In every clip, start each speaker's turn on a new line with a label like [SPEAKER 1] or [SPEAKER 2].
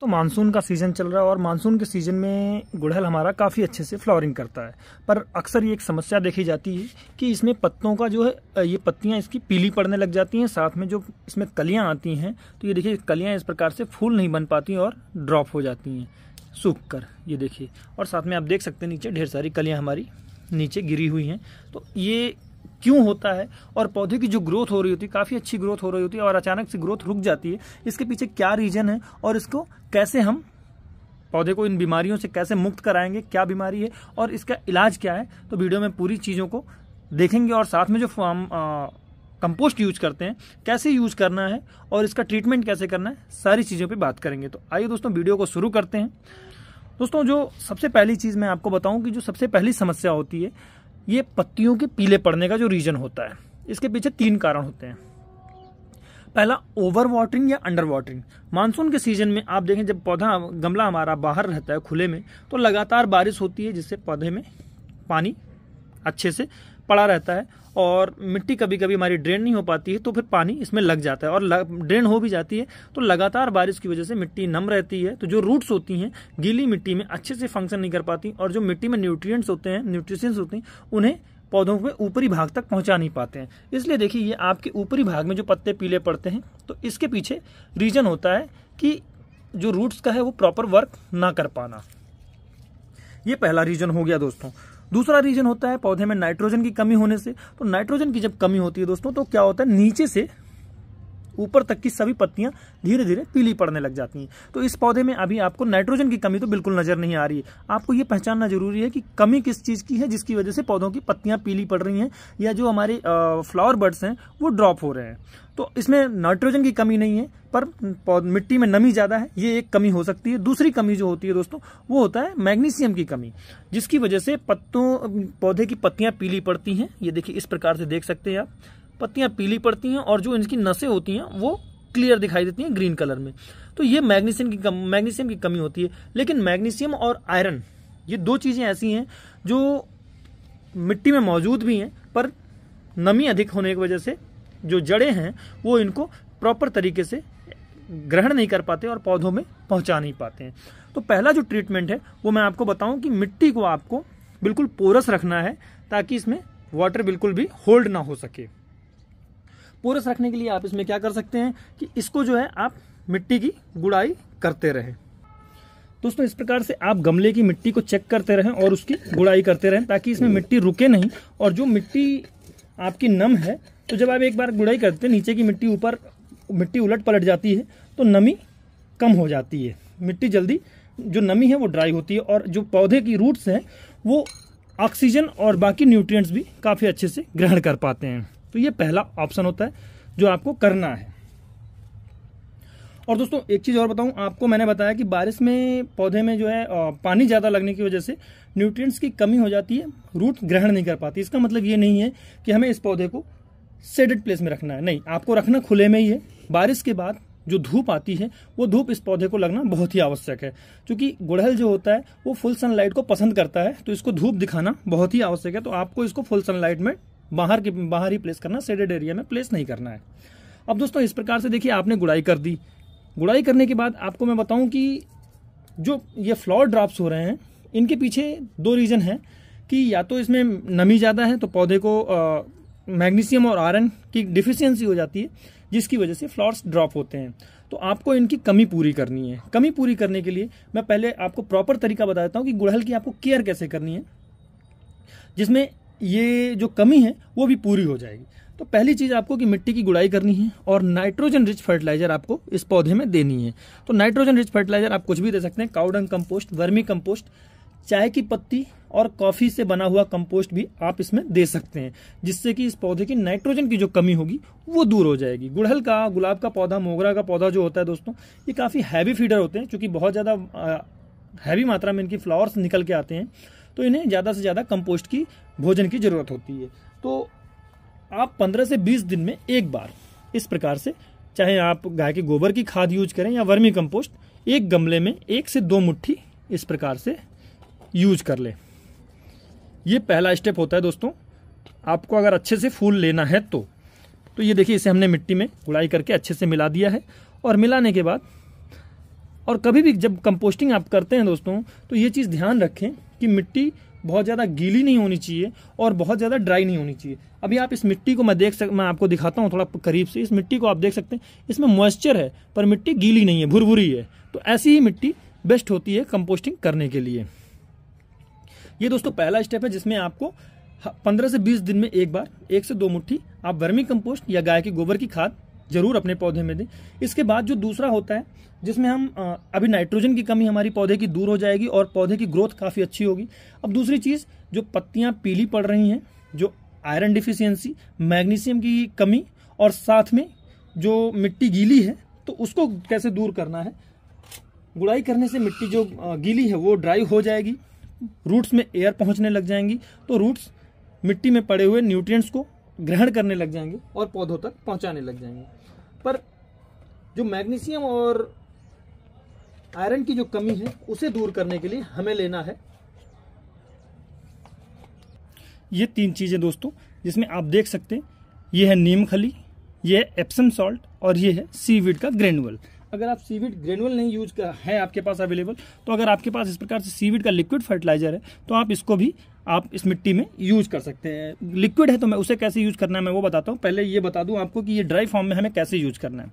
[SPEAKER 1] तो मानसून का सीज़न चल रहा है और मानसून के सीज़न में गुड़हल हमारा काफ़ी अच्छे से फ्लावरिंग करता है पर अक्सर ये एक समस्या देखी जाती है कि इसमें पत्तों का जो है ये पत्तियाँ इसकी पीली पड़ने लग जाती हैं साथ में जो इसमें कलियाँ आती हैं तो ये देखिए कलियाँ इस प्रकार से फूल नहीं बन पाती और ड्रॉप हो जाती हैं सूख कर ये देखिए और साथ में आप देख सकते हैं नीचे ढेर सारी कलियाँ हमारी नीचे गिरी हुई हैं तो ये क्यों होता है और पौधे की जो ग्रोथ हो रही होती है काफ़ी अच्छी ग्रोथ हो रही होती है और अचानक से ग्रोथ रुक जाती है इसके पीछे क्या रीजन है और इसको कैसे हम पौधे को इन बीमारियों से कैसे मुक्त कराएंगे क्या बीमारी है और इसका इलाज क्या है तो वीडियो में पूरी चीज़ों को देखेंगे और साथ में जो हम कंपोस्ट यूज करते हैं कैसे यूज करना है और इसका ट्रीटमेंट कैसे करना है सारी चीज़ों पे बात करेंगे तो आइए दोस्तों वीडियो को शुरू करते हैं दोस्तों जो सबसे पहली चीज़ मैं आपको बताऊं कि जो सबसे पहली समस्या होती है ये पत्तियों के पीले पड़ने का जो रीजन होता है इसके पीछे तीन कारण होते हैं पहला ओवर वाटरिंग या अंडर वाटरिंग मानसून के सीजन में आप देखें जब पौधा गमला हमारा बाहर रहता है खुले में तो लगातार बारिश होती है जिससे पौधे में पानी अच्छे से पड़ा रहता है और मिट्टी कभी कभी हमारी ड्रेन नहीं हो पाती है तो फिर पानी इसमें लग जाता है और लग, ड्रेन हो भी जाती है तो लगातार बारिश की वजह से मिट्टी नम रहती है तो जो रूट्स होती हैं गीली मिट्टी में अच्छे से फंक्शन नहीं कर पाती और जो मिट्टी में न्यूट्रिएंट्स होते हैं न्यूट्रिशंस होते हैं उन्हें पौधों में ऊपरी भाग तक पहुंचा नहीं पाते हैं इसलिए देखिए ये आपके ऊपरी भाग में जो पत्ते पीले पड़ते हैं तो इसके पीछे रीजन होता है कि जो रूट्स का है वो प्रॉपर वर्क ना कर पाना ये पहला रीजन हो गया दोस्तों दूसरा रीजन होता है पौधे में नाइट्रोजन की कमी होने से तो नाइट्रोजन की जब कमी होती है दोस्तों तो क्या होता है नीचे से ऊपर तक की सभी पत्तियां धीरे धीरे पीली पड़ने लग जाती हैं तो इस पौधे में अभी आपको नाइट्रोजन की कमी तो बिल्कुल नजर नहीं आ रही है आपको ये पहचानना जरूरी है कि कमी किस चीज़ की है जिसकी वजह से पौधों की पत्तियां पीली पड़ रही हैं या जो हमारे फ्लावर बर्ड्स हैं वो ड्रॉप हो रहे हैं तो इसमें नाइट्रोजन की कमी नहीं है पर मिट्टी में नमी ज़्यादा है ये एक कमी हो सकती है दूसरी कमी जो होती है दोस्तों वो होता है मैग्नीशियम की कमी जिसकी वजह से पत्तों पौधे की पत्तियां पीली पड़ती हैं ये देखिए इस प्रकार से देख सकते हैं आप पत्तियां पीली पड़ती हैं और जो इनकी नसें होती हैं वो क्लियर दिखाई देती हैं ग्रीन कलर में तो ये मैग्नीशियम की कम, मैग्नीशियम की कमी होती है लेकिन मैग्नीशियम और आयरन ये दो चीज़ें ऐसी हैं जो मिट्टी में मौजूद भी हैं पर नमी अधिक होने की वजह से जो जड़ें हैं वो इनको प्रॉपर तरीके से ग्रहण नहीं कर पाते और पौधों में पहुंचा नहीं पाते हैं तो पहला जो ट्रीटमेंट है वो मैं आपको बताऊं कि मिट्टी को आपको बिल्कुल पोरस रखना है ताकि इसमें वाटर बिल्कुल भी होल्ड ना हो सके पोरस रखने के लिए आप इसमें क्या कर सकते हैं कि इसको जो है आप मिट्टी की गुड़ाई करते रहें दोस्तों इस प्रकार से आप गमले की मिट्टी को चेक करते रहें और उसकी गुड़ाई करते रहें ताकि इसमें मिट्टी रुके नहीं और जो मिट्टी आपकी नम है तो जब आप एक बार गुड़ाई करते हैं नीचे की मिट्टी ऊपर मिट्टी उलट पलट जाती है तो नमी कम हो जाती है मिट्टी जल्दी जो नमी है वो ड्राई होती है और जो पौधे की रूट्स हैं वो ऑक्सीजन और बाकी न्यूट्रिएंट्स भी काफ़ी अच्छे से ग्रहण कर पाते हैं तो ये पहला ऑप्शन होता है जो आपको करना है और दोस्तों एक चीज़ और बताऊं आपको मैंने बताया कि बारिश में पौधे में जो है पानी ज़्यादा लगने की वजह से न्यूट्रिएंट्स की कमी हो जाती है रूट ग्रहण नहीं कर पाती इसका मतलब ये नहीं है कि हमें इस पौधे को सेडेड प्लेस में रखना है नहीं आपको रखना खुले में ही है बारिश के बाद जो धूप आती है वो धूप इस पौधे को लगना बहुत ही आवश्यक है क्योंकि गुड़हल जो होता है वो फुल सनलाइट को पसंद करता है तो इसको धूप दिखाना बहुत ही आवश्यक है तो आपको इसको फुल सनलाइट में बाहर के बाहर ही प्लेस करना सेडेड एरिया में प्लेस नहीं करना है अब दोस्तों इस प्रकार से देखिए आपने गुड़ाई कर दी गुड़ाई करने के बाद आपको मैं बताऊं कि जो ये फ्लॉर ड्रॉप्स हो रहे हैं इनके पीछे दो रीज़न है कि या तो इसमें नमी ज़्यादा है तो पौधे को मैग्नीशियम और आयरन की डिफिशियंसी हो जाती है जिसकी वजह से फ्लॉर्स ड्रॉप होते हैं तो आपको इनकी कमी पूरी करनी है कमी पूरी करने के लिए मैं पहले आपको प्रॉपर तरीका बता देता हूँ कि गुड़हल की आपको केयर कैसे करनी है जिसमें ये जो कमी है वो भी पूरी हो जाएगी तो पहली चीज़ आपको कि मिट्टी की गुड़ाई करनी है और नाइट्रोजन रिच फर्टिलाइजर आपको इस पौधे में देनी है तो नाइट्रोजन रिच फर्टिलाइजर आप कुछ भी दे सकते हैं काउडंग कंपोस्ट वर्मी कंपोस्ट चाय की पत्ती और कॉफ़ी से बना हुआ कंपोस्ट भी आप इसमें दे सकते हैं जिससे कि इस पौधे की नाइट्रोजन की जो कमी होगी वो दूर हो जाएगी गुड़हल का गुलाब का पौधा मोगरा का पौधा जो होता है दोस्तों ये काफ़ी हैवी फीडर होते हैं क्योंकि बहुत ज़्यादा हैवी मात्रा में इनकी फ्लावर्स निकल के आते हैं तो इन्हें ज़्यादा से ज़्यादा कंपोस्ट की भोजन की ज़रूरत होती है तो आप पंद्रह से बीस दिन में एक बार इस प्रकार से चाहे आप गाय के गोबर की खाद यूज करें या वर्मी कंपोस्ट एक गमले में एक से दो मुट्ठी इस प्रकार से यूज कर लें ये पहला स्टेप होता है दोस्तों आपको अगर अच्छे से फूल लेना है तो तो ये देखिए इसे हमने मिट्टी में गुड़ाई करके अच्छे से मिला दिया है और मिलाने के बाद और कभी भी जब कंपोस्टिंग आप करते हैं दोस्तों तो ये चीज़ ध्यान रखें कि मिट्टी बहुत ज़्यादा गीली नहीं होनी चाहिए और बहुत ज़्यादा ड्राई नहीं होनी चाहिए अभी आप इस मिट्टी को मैं देख सक मैं आपको दिखाता हूँ थोड़ा करीब से इस मिट्टी को आप देख सकते हैं इसमें मॉइस्चर है पर मिट्टी गीली नहीं है भुरभुरी है तो ऐसी ही मिट्टी बेस्ट होती है कंपोस्टिंग करने के लिए ये दोस्तों पहला स्टेप है जिसमें आपको पंद्रह से बीस दिन में एक बार एक से दो मुट्ठी आप वर्मी कंपोस्ट या गाय के गोबर की खाद ज़रूर अपने पौधे में दें इसके बाद जो दूसरा होता है जिसमें हम अभी नाइट्रोजन की कमी हमारी पौधे की दूर हो जाएगी और पौधे की ग्रोथ काफ़ी अच्छी होगी अब दूसरी चीज़ जो पत्तियाँ पीली पड़ रही हैं जो आयरन डिफिशियंसी मैग्नीशियम की कमी और साथ में जो मिट्टी गीली है तो उसको कैसे दूर करना है गुड़ाई करने से मिट्टी जो गीली है वो ड्राई हो जाएगी रूट्स में एयर पहुंचने लग जाएंगी तो रूट्स मिट्टी में पड़े हुए न्यूट्रिएंट्स को ग्रहण करने लग जाएंगे और पौधों तक पहुंचाने लग जाएंगे पर जो मैग्नीशियम और आयरन की जो कमी है उसे दूर करने के लिए हमें लेना है ये तीन चीज़ें दोस्तों जिसमें आप देख सकते हैं ये है नीम खली ये है एप्सम सॉल्ट और ये है सीवीड का ग्रेनुअल अगर आप सीविड ग्रेनुअल नहीं यूज कर, है आपके पास अवेलेबल तो अगर आपके पास इस प्रकार से सीविड का लिक्विड फर्टिलाइजर है तो आप इसको भी आप इस मिट्टी में यूज कर सकते हैं लिक्विड है तो मैं उसे कैसे यूज करना है मैं वो बताता हूँ पहले ये बता दूँ आपको कि ये ड्राई फॉर्म में हमें कैसे यूज करना है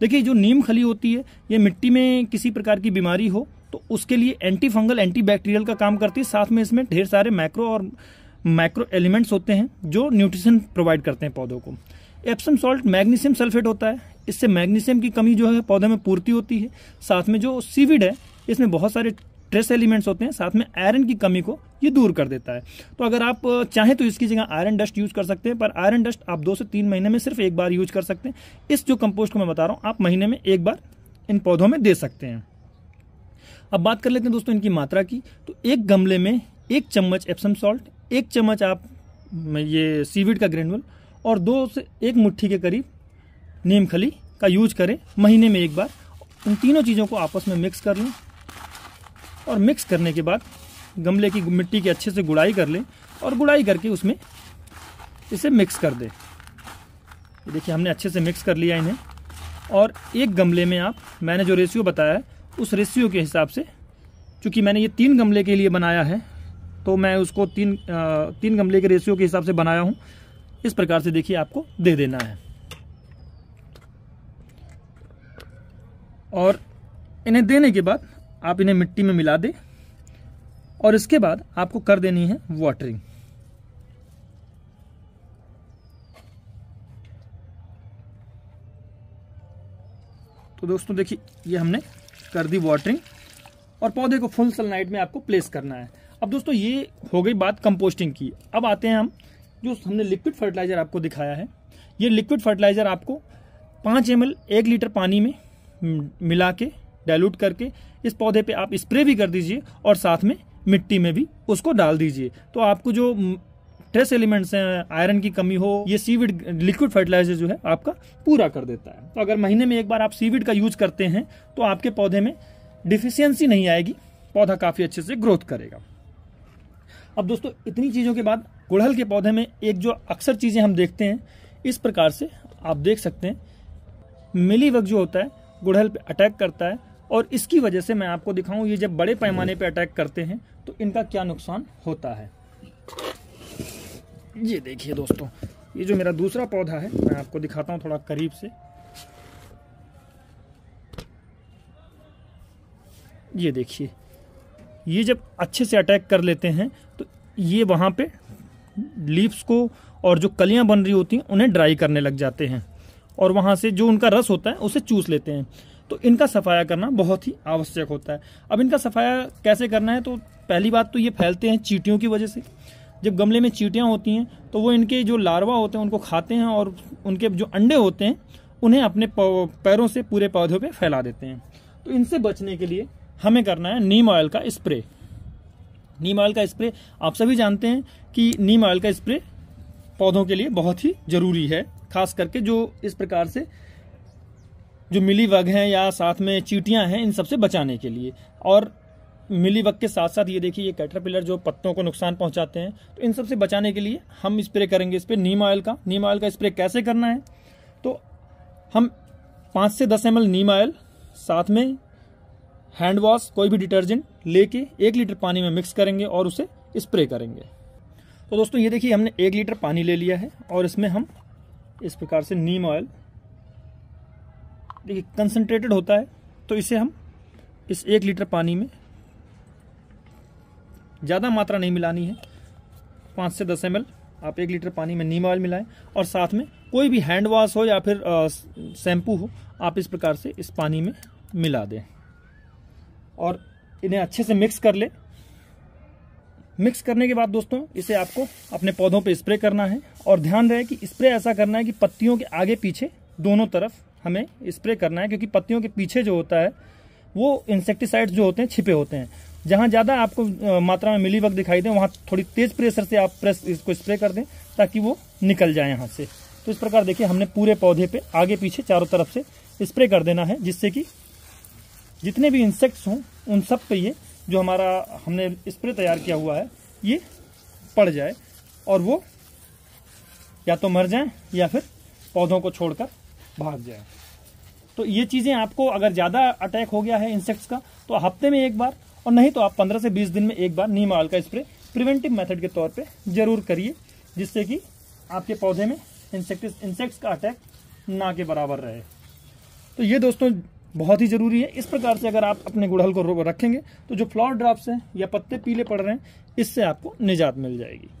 [SPEAKER 1] देखिए जो नीम खली होती है ये मिट्टी में किसी प्रकार की बीमारी हो तो उसके लिए एंटी फंगल एंटी बैक्टीरियल का काम करती है साथ में इसमें ढेर सारे माइक्रो और माइक्रो एलिमेंट्स होते हैं जो न्यूट्रिशन प्रोवाइड करते हैं पौधों को एप्सम सॉल्ट मैग्नीशियम सल्फेट होता है इससे मैग्नीशियम की कमी जो है पौधे में पूर्ति होती है साथ में जो सीविड है इसमें बहुत सारे ट्रेस एलिमेंट्स होते हैं साथ में आयरन की कमी को ये दूर कर देता है तो अगर आप चाहें तो इसकी जगह आयरन डस्ट यूज कर सकते हैं पर आयरन डस्ट आप दो से तीन महीने में सिर्फ एक बार यूज कर सकते हैं इस जो कंपोस्ट को मैं बता रहा हूँ आप महीने में एक बार इन पौधों में दे सकते हैं अब बात कर लेते हैं दोस्तों इनकी मात्रा की तो एक गमले में एक चम्मच एप्सम सॉल्ट एक चम्मच आप ये सीविड का ग्रेनुअल और दो से एक मुट्ठी के करीब खली का यूज करें महीने में एक बार उन तीनों चीज़ों को आपस में मिक्स कर लें और मिक्स करने के बाद गमले की मिट्टी की अच्छे से गुड़ाई कर लें और गुड़ाई करके उसमें इसे मिक्स कर दें देखिए हमने अच्छे से मिक्स कर लिया इन्हें और एक गमले में आप मैंने जो रेशियो बताया है उस रेशियो के हिसाब से चूँकि मैंने ये तीन गमले के लिए बनाया है तो मैं उसको तीन तीन गमले के रेशियो के हिसाब से बनाया हूँ इस प्रकार से देखिए आपको दे देना है और इन्हें देने के बाद आप इन्हें मिट्टी में मिला दें और इसके बाद आपको कर देनी है वाटरिंग तो दोस्तों देखिए ये हमने कर दी वाटरिंग और पौधे को फुल सनलाइट में आपको प्लेस करना है अब दोस्तों ये हो गई बात कंपोस्टिंग की अब आते हैं हम जो हमने लिक्विड फर्टिलाइज़र आपको दिखाया है ये लिक्विड फर्टिलाइज़र आपको पाँच एम एल एक लीटर पानी में मिला के डायलूट करके इस पौधे पे आप स्प्रे भी कर दीजिए और साथ में मिट्टी में भी उसको डाल दीजिए तो आपको जो ट्रेस एलिमेंट्स हैं आयरन की कमी हो ये सीविड लिक्विड फर्टिलाइजर जो है आपका पूरा कर देता है तो अगर महीने में एक बार आप सीविड का यूज करते हैं तो आपके पौधे में डिफिशियंसी नहीं आएगी पौधा काफी अच्छे से ग्रोथ करेगा अब दोस्तों इतनी चीजों के बाद गुड़हल के पौधे में एक जो अक्सर चीजें हम देखते हैं इस प्रकार से आप देख सकते हैं मिली वक्त जो होता है गुड़हल पे अटैक करता है और इसकी वजह से मैं आपको दिखाऊं ये जब बड़े पैमाने पे अटैक करते हैं तो इनका क्या नुकसान होता है ये देखिए दोस्तों ये जो मेरा दूसरा पौधा है मैं आपको दिखाता हूँ थोड़ा करीब से ये देखिए ये जब अच्छे से अटैक कर लेते हैं तो ये वहाँ पे लीव्स को और जो कलियाँ बन रही होती हैं उन्हें ड्राई करने लग जाते हैं और वहाँ से जो उनका रस होता है उसे चूस लेते हैं तो इनका सफाया करना बहुत ही आवश्यक होता है अब इनका सफाया कैसे करना है तो पहली बात तो ये फैलते हैं चीटियों की वजह से जब गमले में चीटियाँ होती हैं तो वो इनके जो लार्वा होते हैं उनको खाते हैं और उनके जो अंडे होते हैं उन्हें अपने पैरों से पूरे पौधों पे फैला देते हैं तो इनसे बचने के लिए हमें करना है नीम ऑयल का स्प्रे नीम ऑयल का स्प्रे आप सभी जानते हैं कि नीम ऑयल का स्प्रे पौधों के लिए बहुत ही ज़रूरी है खास करके जो इस प्रकार से जो मिली वग हैं या साथ में चीटियाँ हैं इन सबसे बचाने के लिए और मिली वग के साथ साथ ये देखिए ये कैटरपिलर जो पत्तों को नुकसान पहुंचाते हैं तो इन सबसे बचाने के लिए हम स्प्रे करेंगे इस पर नीम ऑयल का नीम ऑयल का स्प्रे कैसे करना है तो हम पाँच से दस एम नीम ऑयल साथ में हैंड वॉश कोई भी डिटर्जेंट लेके एक लीटर पानी में मिक्स करेंगे और उसे स्प्रे करेंगे तो दोस्तों ये देखिए हमने एक लीटर पानी ले लिया है और इसमें हम इस प्रकार से नीम ऑयल देखिए कंसनट्रेटेड होता है तो इसे हम इस एक लीटर पानी में ज़्यादा मात्रा नहीं मिलानी है पाँच से दस एम आप एक लीटर पानी में नीम ऑयल मिलाएं और साथ में कोई भी हैंड वॉश हो या फिर शैम्पू हो आप इस प्रकार से इस पानी में मिला दें और इन्हें अच्छे से मिक्स कर लें मिक्स करने के बाद दोस्तों इसे आपको अपने पौधों पे स्प्रे करना है और ध्यान रहे कि स्प्रे ऐसा करना है कि पत्तियों के आगे पीछे दोनों तरफ हमें स्प्रे करना है क्योंकि पत्तियों के पीछे जो होता है वो इंसेक्टिसाइड्स जो होते हैं छिपे होते हैं जहाँ ज़्यादा आपको मात्रा में मिली वक्त दिखाई दे वहां थोड़ी तेज़ प्रेशर से आप प्रेस इसको स्प्रे कर दें ताकि वो निकल जाए यहाँ से तो इस प्रकार देखिए हमने पूरे पौधे पे आगे पीछे चारों तरफ से स्प्रे कर देना है जिससे कि जितने भी इंसेक्ट्स हों उन सब पे ये जो हमारा हमने स्प्रे तैयार किया हुआ है ये पड़ जाए और वो या तो मर जाए या फिर पौधों को छोड़कर भाग जाए तो ये चीज़ें आपको अगर ज़्यादा अटैक हो गया है इंसेक्ट्स का तो हफ्ते में एक बार और नहीं तो आप 15 से 20 दिन में एक बार नीम ऑयल का स्प्रे प्रिवेंटिव मेथड के तौर पे ज़रूर करिए जिससे कि आपके पौधे में इंसेक्ट इंसेक्ट्स का अटैक ना के बराबर रहे तो ये दोस्तों बहुत ही ज़रूरी है इस प्रकार से अगर आप अपने गुड़हल को रखेंगे तो जो फ्लॉर ड्राफ्ट हैं या पत्ते पीले पड़ रहे हैं इससे आपको निजात मिल जाएगी